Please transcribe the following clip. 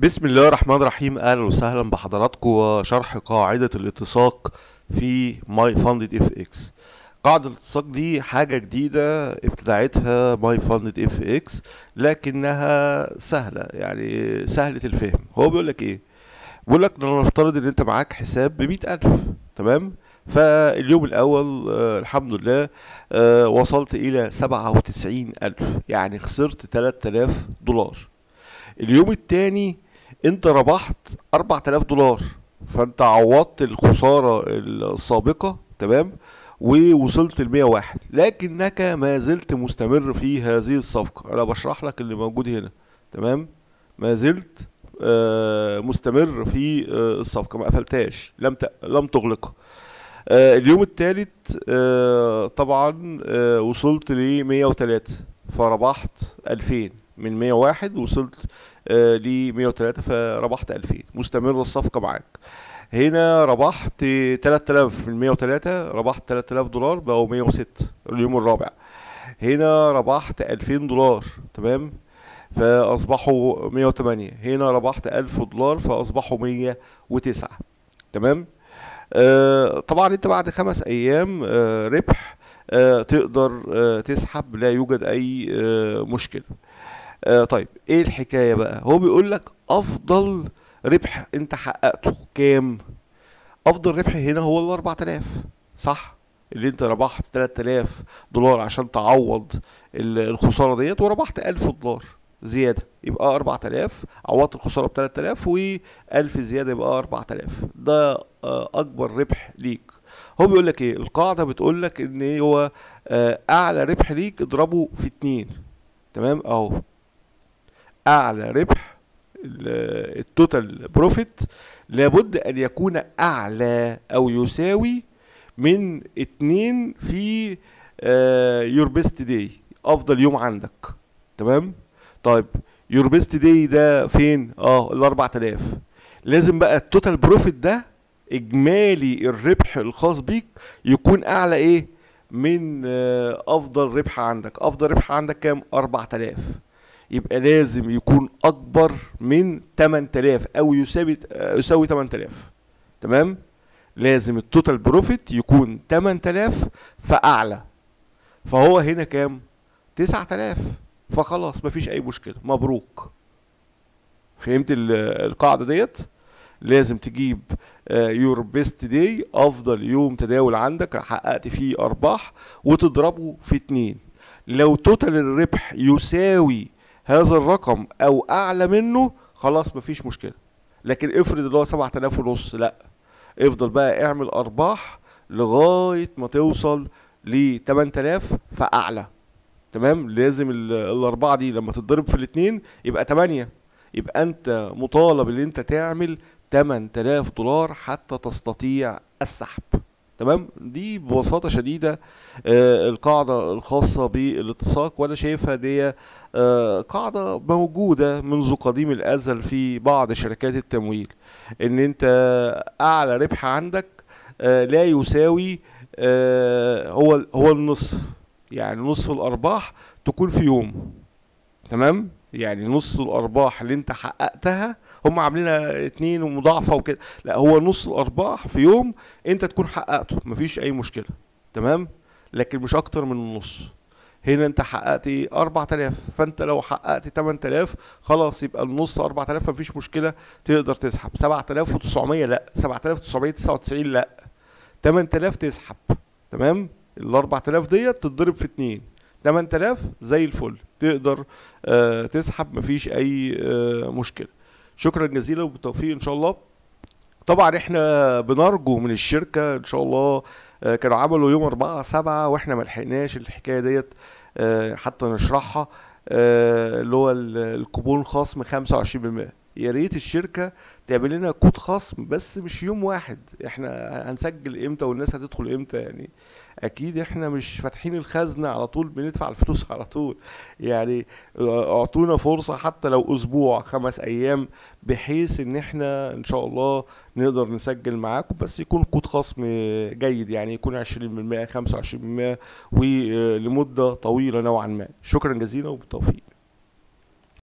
بسم الله الرحمن الرحيم اهلا وسهلا بحضراتكم وشرح قاعده الاتساق في ماي فاندد اف اكس قاعده الاتساق دي حاجه جديده ابتدعتها ماي فاندد اف اكس لكنها سهله يعني سهله الفهم هو بيقول لك ايه بيقول لك نفترض ان انت معاك حساب ب ألف تمام فاليوم الأول آه الحمد لله آه وصلت إلى سبعة وتسعين ألف يعني خسرت تلات آلاف دولار اليوم التاني انت ربحت 4000 دولار فانت عوضت الخساره السابقه تمام ووصلت ل 101 لكنك ما زلت مستمر في هذه الصفقه انا بشرح لك اللي موجود هنا تمام ما زلت آه، مستمر في آه، الصفقه ما قفلتهاش لم لم تغلقها آه، اليوم الثالث طبعا وصلت ل 103 فربحت 2000 من 101 وصلت آه، ل 103 فربحت 2000 مستمر الصفقه معاك هنا ربحت 3000 من 103 ربحت 3000 دولار بقوا 106 اليوم الرابع هنا ربحت 2000 دولار تمام فاصبحوا 108 هنا ربحت 1000 دولار فاصبحوا 109 تمام آه طبعا انت بعد خمس ايام آه ربح آه تقدر آه تسحب لا يوجد اي آه مشكله آه طيب ايه الحكايه بقى هو بيقول لك افضل ربح انت حققته كام افضل ربح هنا هو ال 4000 صح اللي انت ربحت 3000 دولار عشان تعوض الخساره ديت وربحت 1000 دولار زياده يبقى 4000 عوضت الخساره ب 3000 و1000 زياده يبقى 4000 ده آه، اكبر ربح ليك هو بيقول لك ايه القاعده بتقول لك ان هو آه، اعلى ربح ليك اضربه في 2 تمام اهو اعلى ربح التوتال بروفيت لابد ان يكون اعلى او يساوي من اتنين في يور بيست داي افضل يوم عندك تمام طيب يور بيست داي ده فين اه ال 4000 لازم بقى التوتال بروفيت ده اجمالي الربح الخاص بيك يكون اعلى ايه من آه، افضل ربح عندك افضل ربح عندك كام 4000 يبقى لازم يكون اكبر من 8000 او يساوي يساوي 8000 تمام لازم التوتال بروفيت يكون 8000 فاعلى فهو هنا كام 9000 فخلاص مفيش اي مشكله مبروك فهمت القاعده ديت لازم تجيب يور بيست داي افضل يوم تداول عندك حققت فيه ارباح وتضربه في اتنين لو توتال الربح يساوي هذا الرقم او اعلى منه خلاص مفيش مشكله لكن افرض اللي هو 7000 ونص لا افضل بقى اعمل ارباح لغايه ما توصل ل 8000 فاعلى تمام لازم الاربعه دي لما تتضرب في الاثنين يبقى تمانية يبقى انت مطالب ان انت تعمل 8000 دولار حتى تستطيع السحب تمام دي ببساطة شديدة آه، القاعدة الخاصة بالاتساق وأنا شايفها دي آه، قاعدة موجودة منذ قديم الأزل في بعض شركات التمويل إن أنت أعلى ربح عندك آه، لا يساوي هو هو النصف يعني نصف الأرباح تكون في يوم تمام يعني نص الارباح اللي انت حققتها هم عاملينها اتنين ومضاعفه وكده لا هو نص الارباح في يوم انت تكون حققته مفيش اي مشكله تمام لكن مش اكتر من النص هنا انت حققت ايه 4000 فانت لو حققت 8000 خلاص يبقى النص 4000 مفيش مشكله تقدر تسحب 7900 لا 7999 لا 8000 تسحب تمام ال 4000 ديت تتضرب في 2 8000 زي الفل تقدر آه، تسحب مفيش اي آه، مشكله شكرا جزيلا وبالتوفيق ان شاء الله طبعا احنا بنرجو من الشركه ان شاء الله آه، كانوا عملوا يوم 4 7 واحنا ما لحقناش الحكايه ديت حتى نشرحها اللي هو الكوبون خصم 25% يا ريت الشركه تعمل لنا كود خصم بس مش يوم واحد احنا هنسجل امتى والناس هتدخل امتى يعني اكيد احنا مش فاتحين الخزنه على طول بندفع الفلوس على طول يعني اعطونا فرصه حتى لو اسبوع خمس ايام بحيث ان احنا ان شاء الله نقدر نسجل معاكم بس يكون كود خصم جيد يعني يكون 20% 25% ولمده طويله نوعا ما شكرا جزيلا وبالتوفيق